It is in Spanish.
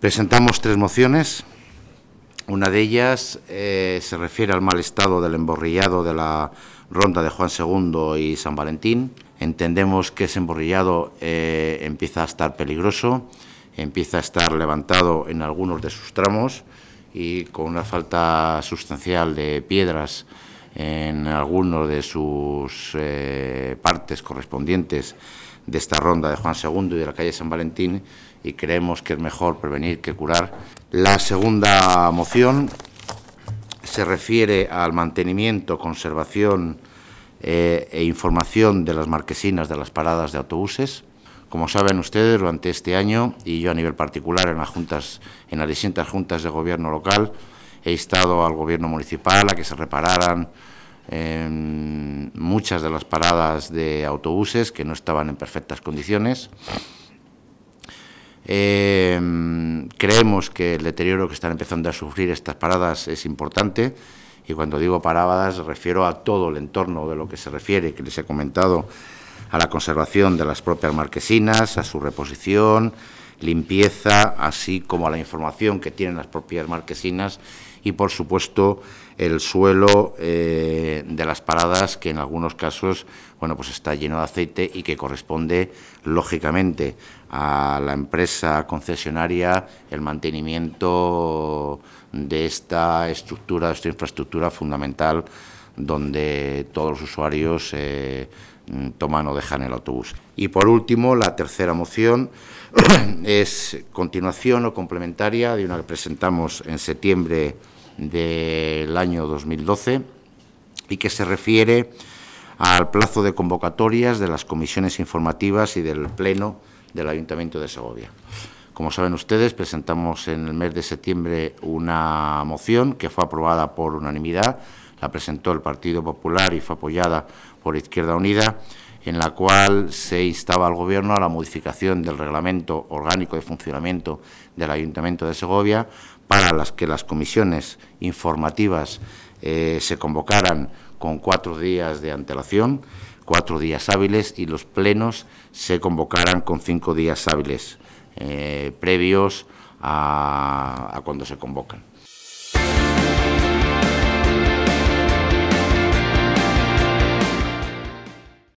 Presentamos tres mociones. Una de ellas eh, se refiere al mal estado del emborrillado de la ronda de Juan II y San Valentín. Entendemos que ese emborrillado eh, empieza a estar peligroso, empieza a estar levantado en algunos de sus tramos y con una falta sustancial de piedras en algunos de sus eh, partes correspondientes de esta ronda de Juan II y de la calle San Valentín y creemos que es mejor prevenir que curar. La segunda moción se refiere al mantenimiento, conservación eh, e información de las marquesinas de las paradas de autobuses. Como saben ustedes, durante este año y yo a nivel particular en las, en las distintas juntas de gobierno local he instado al gobierno municipal a que se repararan muchas de las paradas de autobuses que no estaban en perfectas condiciones. Em, creemos que el deterioro que están empezando a sufrir estas paradas es importante y cuando digo paradas refiero a todo el entorno de lo que se refiere, que les he comentado, a la conservación de las propias marquesinas, a su reposición, limpieza, así como a la información que tienen las propias marquesinas y, por supuesto, el suelo eh, de las paradas que en algunos casos bueno, pues está lleno de aceite y que corresponde, lógicamente, a la empresa concesionaria el mantenimiento de esta estructura, de esta infraestructura fundamental donde todos los usuarios eh, toman o dejan el autobús. Y por último, la tercera moción es continuación o complementaria de una que presentamos en septiembre del año 2012 y que se refiere al plazo de convocatorias de las comisiones informativas y del Pleno del Ayuntamiento de Segovia. Como saben ustedes, presentamos en el mes de septiembre una moción que fue aprobada por unanimidad, la presentó el Partido Popular y fue apoyada por Izquierda Unida, en la cual se instaba al Gobierno a la modificación del reglamento orgánico de funcionamiento del Ayuntamiento de Segovia para las que las comisiones informativas eh, se convocaran con cuatro días de antelación, cuatro días hábiles, y los plenos se convocaran con cinco días hábiles eh, previos a cuando se convocan.